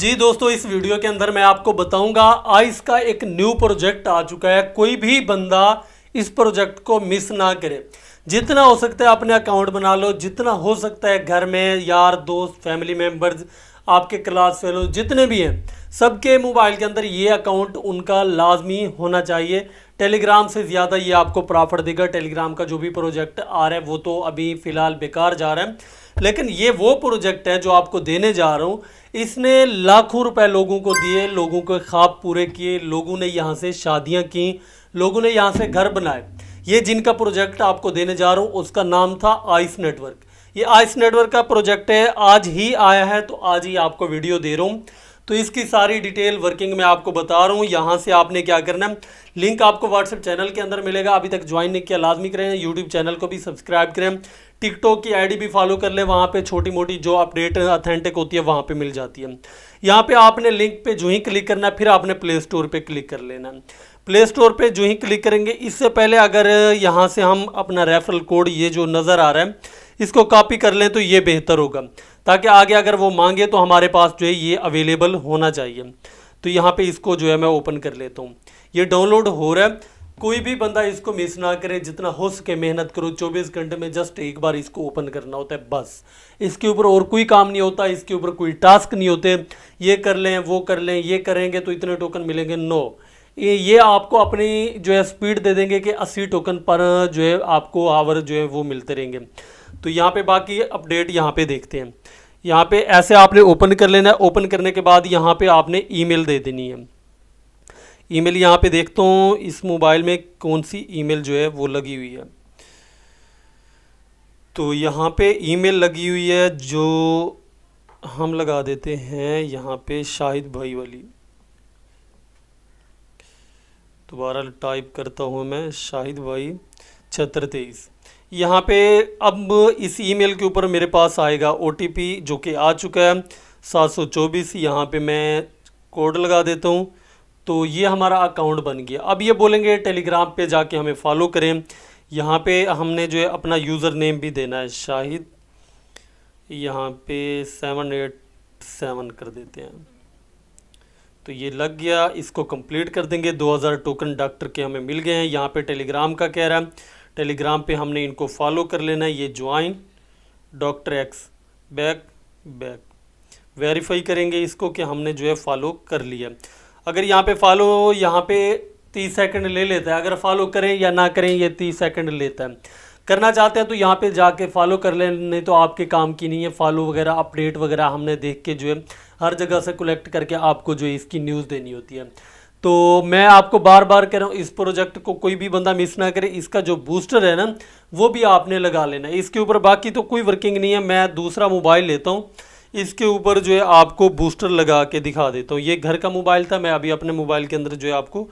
जी दोस्तों इस वीडियो के अंदर मैं आपको बताऊंगा आइस का एक न्यू प्रोजेक्ट आ चुका है कोई भी बंदा इस प्रोजेक्ट को मिस ना करे जितना हो सकता है अपने अकाउंट बना लो जितना हो सकता है घर में यार दोस्त फैमिली मेम्बर्स आपके क्लास फेलो जितने भी हैं सबके मोबाइल के अंदर ये अकाउंट उनका लाजमी होना चाहिए टेलीग्राम से ज़्यादा ये आपको प्रॉफिट देगा टेलीग्राम का जो भी प्रोजेक्ट आ रहा है वो तो अभी फ़िलहाल बेकार जा रहा है लेकिन ये वो प्रोजेक्ट है जो आपको देने जा रहा हूँ इसने लाखों रुपए लोगों को दिए लोगों के ख्वाब पूरे किए लोगों ने यहाँ से शादियाँ की लोगों ने यहाँ से घर बनाए ये जिनका प्रोजेक्ट आपको देने जा रहा हूँ उसका नाम था आइस नेटवर्क ये आइस नेटवर्क का प्रोजेक्ट है आज ही आया है तो आज ही आपको वीडियो दे रहा हूँ तो इसकी सारी डिटेल वर्किंग मैं आपको बता रहा हूँ यहाँ से आपने क्या करना है लिंक आपको व्हाट्सएप चैनल के अंदर मिलेगा अभी तक ज्वाइन नहीं किया लाजमी करें यूट्यूब चैनल को भी सब्सक्राइब करें टिकटॉक की आईडी भी फॉलो कर ले वहाँ पे छोटी मोटी जो अपडेट अथेंटिक होती है वहाँ पे मिल जाती है यहाँ पे आपने लिंक पे जो ही क्लिक करना है फिर आपने प्ले स्टोर पे क्लिक कर लेना है प्ले स्टोर पे जो ही क्लिक करेंगे इससे पहले अगर यहाँ से हम अपना रेफरल कोड ये जो नज़र आ रहा है इसको कॉपी कर लें तो ये बेहतर होगा ताकि आगे अगर वो मांगे तो हमारे पास जो है ये अवेलेबल होना चाहिए तो यहाँ पे इसको जो है मैं ओपन कर लेता हूँ ये डाउनलोड हो रहा है कोई भी बंदा इसको मिस ना करे जितना हो सके मेहनत करो 24 घंटे में जस्ट एक बार इसको ओपन करना होता है बस इसके ऊपर और कोई काम नहीं होता इसके ऊपर कोई टास्क नहीं होते ये कर लें वो कर लें ये करेंगे तो इतने टोकन मिलेंगे नो ये ये आपको अपनी जो है स्पीड दे देंगे कि अस्सी टोकन पर जो है आपको आवर जो है वो मिलते रहेंगे तो यहाँ पर बाकी अपडेट यहाँ पर देखते हैं यहाँ पर ऐसे आपने ओपन कर लेना है ओपन करने के बाद यहाँ पर आपने ई दे देनी है ईमेल यहाँ पे देखता हूँ इस मोबाइल में कौन सी ईमेल जो है वो लगी हुई है तो यहाँ पे ईमेल लगी हुई है जो हम लगा देते हैं यहाँ पे शाहिद भाई वाली दोबारा टाइप करता हूँ मैं शाहिद भाई छहत्तर तेईस यहाँ पे अब इस ईमेल के ऊपर मेरे पास आएगा ओ जो कि आ चुका है सात सौ चौबीस यहाँ पर मैं कोड लगा देता हूँ तो ये हमारा अकाउंट बन गया अब ये बोलेंगे टेलीग्राम पे जाके हमें फॉलो करें यहाँ पे हमने जो है अपना यूज़र नेम भी देना है शाहिद यहाँ पे सेवन एट सेवन कर देते हैं तो ये लग गया इसको कंप्लीट कर देंगे 2000 टोकन डॉक्टर के हमें मिल गए हैं यहाँ पे टेलीग्राम का कह रहा है टेलीग्राम पे हमने इनको फॉलो कर लेना है ये join doctor X back back verify करेंगे इसको कि हमने जो है फॉलो कर लिया अगर यहाँ पे फॉलो यहाँ पे तीस सेकंड ले लेता है अगर फॉलो करें या ना करें ये तीस सेकंड लेता है करना चाहते हैं तो यहाँ पे जाके फॉलो कर लें नहीं तो आपके काम की नहीं है फॉलो वगैरह अपडेट वगैरह हमने देख के जो है हर जगह से कलेक्ट करके आपको जो है इसकी न्यूज़ देनी होती है तो मैं आपको बार बार कह रहा हूँ इस प्रोजेक्ट को कोई भी बंदा मिस ना करे इसका जो बूस्टर है ना वो भी आपने लगा लेना इसके ऊपर बाकी तो कोई वर्किंग नहीं है मैं दूसरा मोबाइल लेता हूँ इसके ऊपर जो है आपको बूस्टर लगा के दिखा देता तो हूँ ये घर का मोबाइल था मैं अभी अपने मोबाइल के अंदर जो है आपको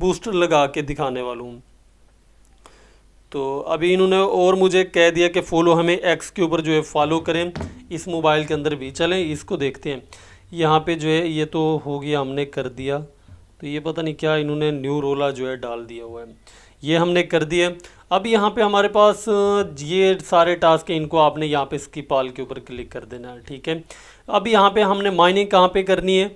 बूस्टर लगा के दिखाने वाला हूँ तो अभी इन्होंने और मुझे कह दिया कि फॉलो हमें एक्स के ऊपर जो है फॉलो करें इस मोबाइल के अंदर भी चलें इसको देखते हैं यहाँ पे जो है ये तो हो गया हमने कर दिया तो ये पता नहीं क्या इन्होंने न्यू रोला जो है डाल दिया हुआ है ये हमने कर दिया अब यहाँ पे हमारे पास ये सारे टास्क हैं इनको आपने यहाँ पे इसकी पाल के ऊपर क्लिक कर देना है ठीक है अब यहाँ पे हमने माइनिंग कहाँ पे करनी है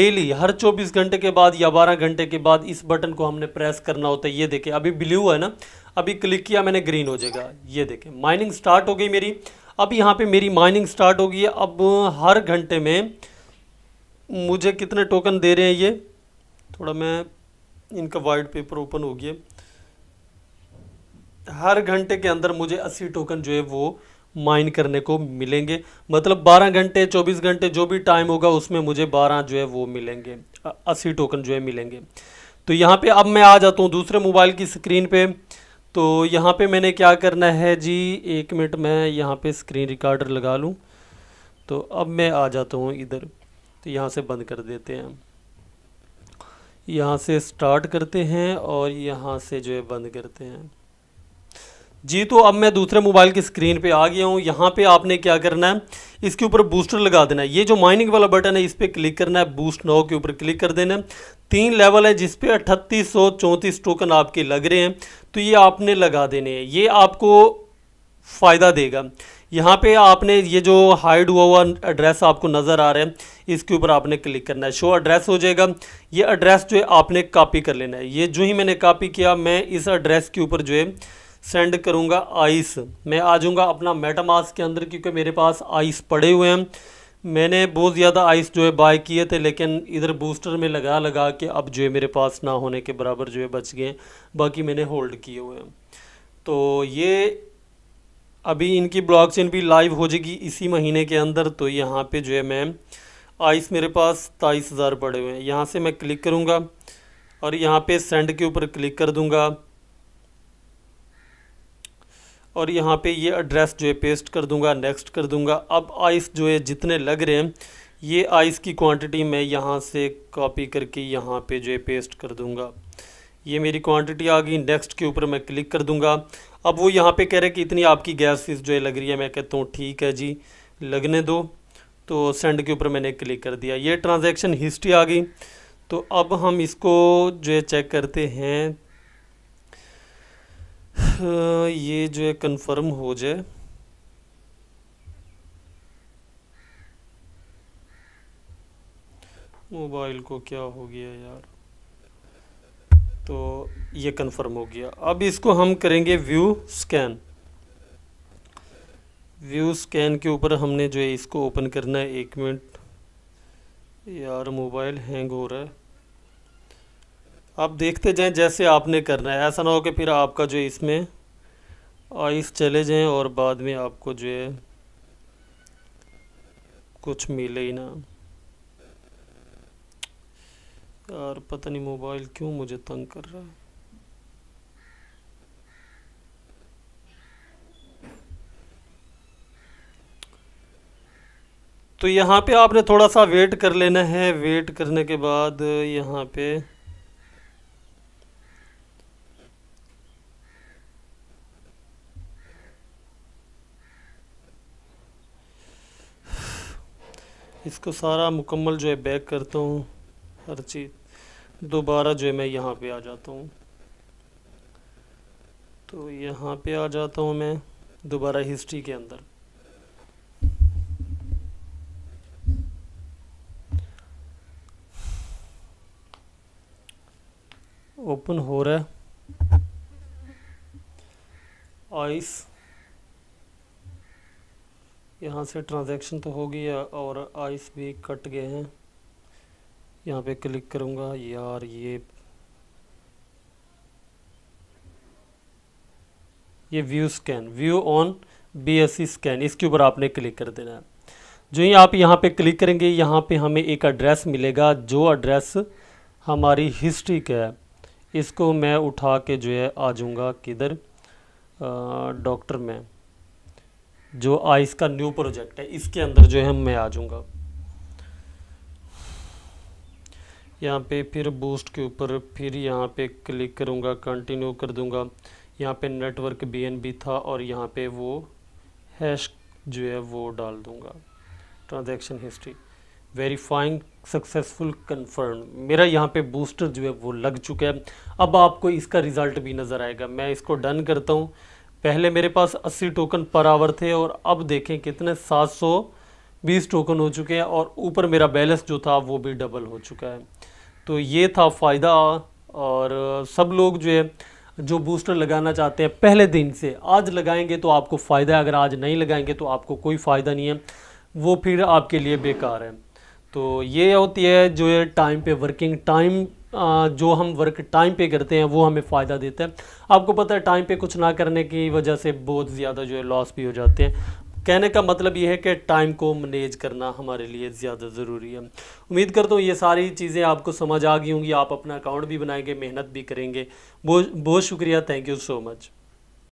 डेली हर 24 घंटे के बाद या 12 घंटे के बाद इस बटन को हमने प्रेस करना होता है ये देखें अभी ब्लू है ना अभी क्लिक किया मैंने ग्रीन हो जाएगा ये देखें माइनिंग स्टार्ट हो गई मेरी अब यहाँ पर मेरी माइनिंग स्टार्ट हो गई है अब हर घंटे में मुझे कितने टोकन दे रहे हैं ये थोड़ा मैं इनका वाइट पेपर ओपन हो गया हर घंटे के अंदर मुझे 80 टोकन जो है वो माइन करने को मिलेंगे मतलब 12 घंटे 24 घंटे जो भी टाइम होगा उसमें मुझे 12 जो है वो मिलेंगे 80 टोकन जो है मिलेंगे तो यहाँ पे अब मैं आ जाता हूँ दूसरे मोबाइल की स्क्रीन पे तो यहाँ पे मैंने क्या करना है जी एक मिनट मैं यहाँ पे स्क्रीन रिकॉर्डर लगा लूँ तो अब मैं आ जाता हूँ इधर तो यहाँ से बंद कर देते हैं यहाँ से स्टार्ट करते हैं और यहाँ से जो है बंद करते हैं जी तो अब मैं दूसरे मोबाइल की स्क्रीन पे आ गया हूँ यहाँ पे आपने क्या करना है इसके ऊपर बूस्टर लगा देना है ये जो माइनिंग वाला बटन है इस पर क्लिक करना है बूस्ट नाव के ऊपर क्लिक कर देना है तीन लेवल है जिसपे अट्ठतीस सौ चौंतीस टोकन आपके लग रहे हैं तो ये आपने लगा देने हैं ये आपको फ़ायदा देगा यहाँ पे आपने ये जो हाइड हुआ हुआ एड्रेस आपको नज़र आ रहा है इसके ऊपर आपने क्लिक करना है शो एड्रेस हो जाएगा ये एड्रेस जो है आपने कॉपी कर लेना है ये जो ही मैंने कॉपी किया मैं इस एड्रेस के ऊपर जो है सेंड करूँगा आइस मैं आ जाऊँगा अपना मेटामास के अंदर क्योंकि मेरे पास आइस पड़े हुए हैं मैंने बहुत ज़्यादा आइस जो है बाय किए थे लेकिन इधर बूस्टर में लगा लगा के अब जो है मेरे पास ना होने के बराबर जो है बच गए बाकी मैंने होल्ड किए हुए हैं तो ये अभी इनकी ब्लॉकचेन भी लाइव हो जाएगी इसी महीने के अंदर तो यहाँ पे जो है मैं आइस मेरे पास तेईस हज़ार पड़े हुए हैं यहाँ से मैं क्लिक करूँगा और यहाँ पे सेंड के ऊपर क्लिक कर दूँगा और यहाँ पे ये एड्रेस जो है पेस्ट कर दूँगा नेक्स्ट कर दूँगा अब आइस जो है जितने लग रहे हैं ये आइस की क्वांटिटी मैं यहाँ से कॉपी करके यहाँ पे जो है पेस्ट कर दूँगा ये मेरी क्वांटिटी आ गई नेक्स्ट के ऊपर मैं क्लिक कर दूँगा अब वो यहाँ पे कह रहे कि इतनी आपकी गैस फीस जो है लग रही है मैं कहता हूँ ठीक है जी लगने दो तो सेंड के ऊपर मैंने क्लिक कर दिया ये ट्रांजेक्शन हिस्ट्री आ गई तो अब हम इसको जो है चेक करते हैं ये जो है कंफर्म हो जाए मोबाइल को क्या हो गया यार तो ये कंफर्म हो गया अब इसको हम करेंगे व्यू स्कैन व्यू स्कैन के ऊपर हमने जो है इसको ओपन करना है एक मिनट यार मोबाइल हैंग हो रहा है आप देखते जाएं जैसे आपने करना है ऐसा ना हो कि फिर आपका जो इसमें आइस चले जाएं और बाद में आपको जो है कुछ मिले ही ना यार पता नहीं मोबाइल क्यों मुझे तंग कर रहा है तो यहाँ पे आपने थोड़ा सा वेट कर लेना है वेट करने के बाद यहाँ पे इसको सारा मुकम्मल जो है बैक करता हूँ हर चीज़ दोबारा जो है मैं यहाँ पे आ जाता हूँ तो यहाँ पे आ जाता हूँ मैं दोबारा हिस्ट्री के अंदर ओपन हो रहा है आइस यहाँ से ट्रांजैक्शन तो हो गई है और आइस भी कट गए हैं यहाँ पे क्लिक करूँगा यार ये ये view scan view on B S C scan इसके ऊपर आपने क्लिक कर देना है जो ही आप यहाँ पे क्लिक करेंगे यहाँ पे हमें एक एड्रेस मिलेगा जो एड्रेस हमारी हिस्ट्री का है इसको मैं उठा के जो है आ जाऊँगा किधर डॉक्टर में जो आइस का न्यू प्रोजेक्ट है इसके अंदर जो है मैं आ जाऊँगा यहाँ पे फिर बूस्ट के ऊपर फिर यहाँ पे क्लिक करूँगा कंटिन्यू कर दूँगा यहाँ पे नेटवर्क बी था और यहाँ पे वो हैश जो है वो डाल दूँगा transaction history verifying successful confirm मेरा यहाँ पे बूस्टर जो है वो लग चुका है अब आपको इसका रिज़ल्ट भी नज़र आएगा मैं इसको डन करता हूँ पहले मेरे पास 80 टोकन पर आवर थे और अब देखें कितने 720 टोकन हो चुके हैं और ऊपर मेरा बैलेंस जो था वो भी डबल हो चुका है तो ये था फ़ायदा और सब लोग जो है जो बूस्टर लगाना चाहते हैं पहले दिन से आज लगाएंगे तो आपको फ़ायदा है अगर आज नहीं लगाएंगे तो आपको कोई फ़ायदा नहीं है वो फिर आपके लिए बेकार है तो ये होती है जो है टाइम पे वर्किंग टाइम जो हम वर्क टाइम पे करते हैं वो हमें फ़ायदा देता है आपको पता है टाइम पे कुछ ना करने की वजह से बहुत ज़्यादा जो है लॉस भी हो जाते हैं कहने का मतलब ये है कि टाइम को मैनेज करना हमारे लिए ज़्यादा ज़रूरी है उम्मीद करता हूँ ये सारी चीज़ें आपको समझ आ गई होंगी आप अपना अकाउंट भी बनाएंगे मेहनत भी करेंगे बहुत बहुत शुक्रिया थैंक यू सो मच